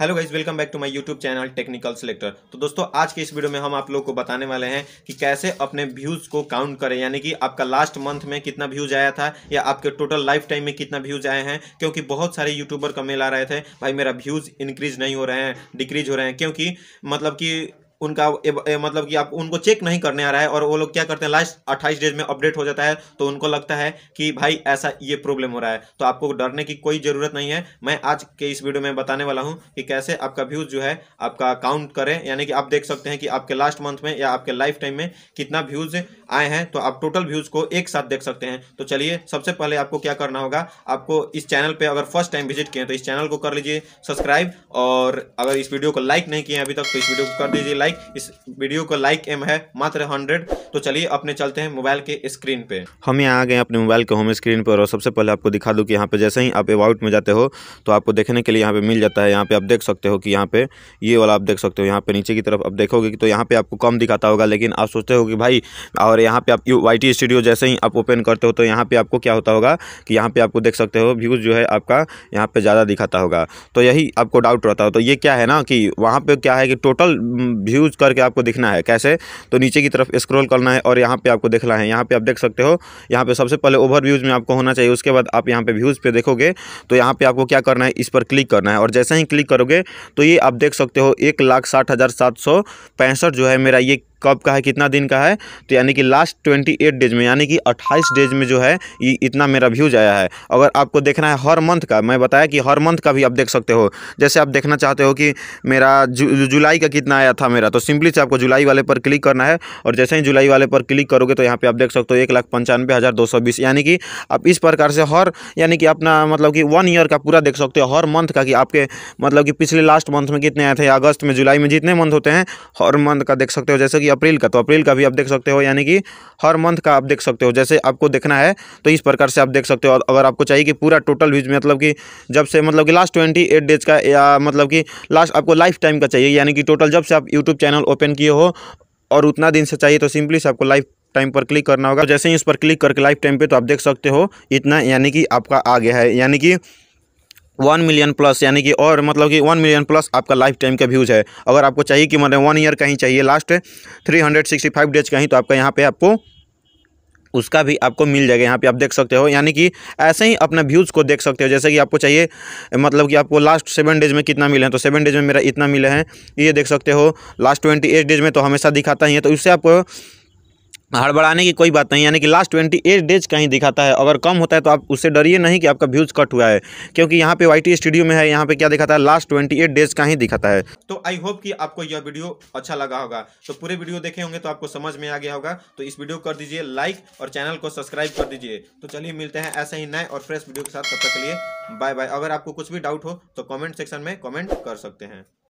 hello guys welcome back to my YouTube channel technical selector तो दोस्तों आज के इस वीडियो में हम आप लोग को बताने वाले हैं कि कैसे अपने व्यूज़ को काउंट करें यानी कि आपका लास्ट मंथ में कितना व्यूज़ आया था या आपके टोटल लाइफ टाइम में कितना व्यूज़ आए हैं क्योंकि बहुत सारे यूट्यूबर का मेल आ रहे थे भाई मेरा व्यूज़ इंक्रीज नहीं हो रहे हैं डिक्रीज हो रहे हैं क्योंकि मतलब कि उनका ए, ए, मतलब कि आप उनको चेक नहीं करने आ रहा है और वो लोग क्या करते हैं लास्ट अट्ठाईस डेज में अपडेट हो जाता है तो उनको लगता है कि भाई ऐसा ये प्रॉब्लम हो रहा है तो आपको डरने की कोई ज़रूरत नहीं है मैं आज के इस वीडियो में बताने वाला हूँ कि कैसे आपका व्यूज़ जो है आपका काउंट करें यानी कि आप देख सकते हैं कि आपके लास्ट मंथ में या आपके लाइफ टाइम में कितना व्यूज़ आए हैं तो आप टोटल व्यूज़ को एक साथ देख सकते हैं तो चलिए सबसे पहले आपको क्या करना होगा आपको इस चैनल पर अगर फर्स्ट टाइम विजिट किए तो इस चैनल को कर लीजिए सब्सक्राइब और अगर इस वीडियो को लाइक नहीं किए अभी तक तो इस वीडियो को कर दीजिए लाइक इस वीडियो को लाइक एम है मात्र हंड्रेड तो चलिए अपने चलते हैं मोबाइल के स्क्रीन पे हम यहाँ आ गए अपने मोबाइल के होम स्क्रीन पर और सबसे पहले आपको दिखा दूँ कि यहाँ पे जैसे ही आप एवाउट में जाते हो तो आपको देखने के लिए यहाँ पे मिल जाता है यहाँ पे आप देख सकते हो कि यहाँ पे ये वाला आप देख सकते हो यहाँ पे नीचे की तरफ आप देखोगे तो यहाँ पे आपको कम दिखाता होगा लेकिन आप सोचते हो कि भाई और और यहाँ पे आप यू वाई स्टूडियो जैसे ही आप ओपन करते हो तो यहाँ पे आपको क्या होता होगा कि यहाँ पे आपको देख सकते हो व्यूज़ जो है आपका यहाँ पे ज़्यादा दिखाता होगा तो यही आपको डाउट रहता हो तो ये क्या है ना कि वहाँ पर क्या है कि टोटल व्यूज़ mm, करके आपको दिखना है कैसे तो नीचे की तरफ स्क्रोल करना है और यहाँ पर आपको देखना है यहाँ पर आप देख सकते हो यहाँ पर सबसे पहले ओवर व्यूज़ में आपको होना चाहिए उसके बाद आप यहाँ पर व्यूज़ पर देखोगे तो यहाँ पर आपको क्या करना है इस पर क्लिक करना है और जैसे ही क्लिक करोगे तो ये आप देख सकते हो एक लाख साठ हज़ार सात सौ पैंसठ जो है मेरा ये कब का है कितना दिन का है तो यानी कि लास्ट ट्वेंटी एट डेज में यानी कि अट्ठाईस डेज में जो है ये इतना मेरा व्यूज आया है अगर आपको देखना है हर मंथ का मैं बताया कि हर मंथ का भी आप देख सकते हो जैसे आप देखना चाहते हो कि मेरा जु, जुलाई का कितना आया था मेरा तो सिंपली से आपको जुलाई वाले पर क्लिक करना है और जैसे ही जुलाई वाले पर क्लिक करोगे तो यहाँ पर आप देख सकते हो एक लाख पंचानवे हज़ार दो सौ बीस यानी कि आप इस प्रकार से हर यानी कि अपना मतलब कि वन ईयर का पूरा देख सकते हो हर मंथ का कि आपके मतलब कि पिछले लास्ट मंथ में कितने आए थे अगस्त में जुलाई में जितने मंथ होते हैं हर मंथ का देख सकते हो जैसे कि अप्रैल का तो अप्रैल का भी आप देख सकते हो यानी कि हर मंथ का आप देख सकते हो जैसे आपको देखना है तो इस प्रकार से आप देख सकते हो अगर आपको चाहिए कि पूरा टोटल व्यूज मतलब कि जब से मतलब कि लास्ट ट्वेंटी एट डेज का या मतलब कि लास्ट आपको लाइफ टाइम का चाहिए यानी कि टोटल जब से आप यूट्यूब चैनल ओपन किए हो और उतना दिन से चाहिए तो सिंपली से आपको लाइफ टाइम पर क्लिक करना होगा तो जैसे ही इस पर क्लिक करके लाइफ टाइम पे तो आप देख सकते हो इतना यानी कि आपका आ गया है यानी कि वन मिलियन प्लस यानी कि और मतलब कि वन मिलियन प्लस आपका लाइफ टाइम का व्यूज़ है अगर आपको चाहिए कि मतलब वन ईयर कहीं चाहिए last three hundred sixty five days कहीं तो आपका यहाँ पे आपको उसका भी आपको मिल जाएगा यहाँ पे आप देख सकते हो यानी कि ऐसे ही अपने व्यूज़ को देख सकते हो जैसे कि आपको चाहिए मतलब कि आपको लास्ट सेवन डेज में कितना मिले हैं तो सेवन डेज में मेरा इतना मिले हैं ये देख सकते हो लास्ट ट्वेंटी एट डेज में तो हमेशा दिखाता ही है तो उससे आपको हड़बड़ाने की कोई बात नहीं यानी कि लास्ट ट्वेंटी एट डेज का ही दिखाता है अगर कम होता है तो आप उससे डरिए नहीं कि आपका व्यूज़ कट हुआ है क्योंकि यहाँ पे वाई स्टूडियो में है यहाँ पे क्या दिखाता है लास्ट ट्वेंटी एट डेज का ही दिखाता है तो आई होप कि आपको यह वीडियो अच्छा लगा होगा तो पूरे वीडियो देखे होंगे तो आपको समझ में आ गया होगा तो इस वीडियो कर दीजिए लाइक और चैनल को सब्सक्राइब कर दीजिए तो चलिए मिलते हैं ऐसे ही नए और फ्रेश वीडियो के साथ तब तक के लिए बाय बाय अगर आपको कुछ भी डाउट हो तो कॉमेंट सेक्शन में कॉमेंट कर सकते हैं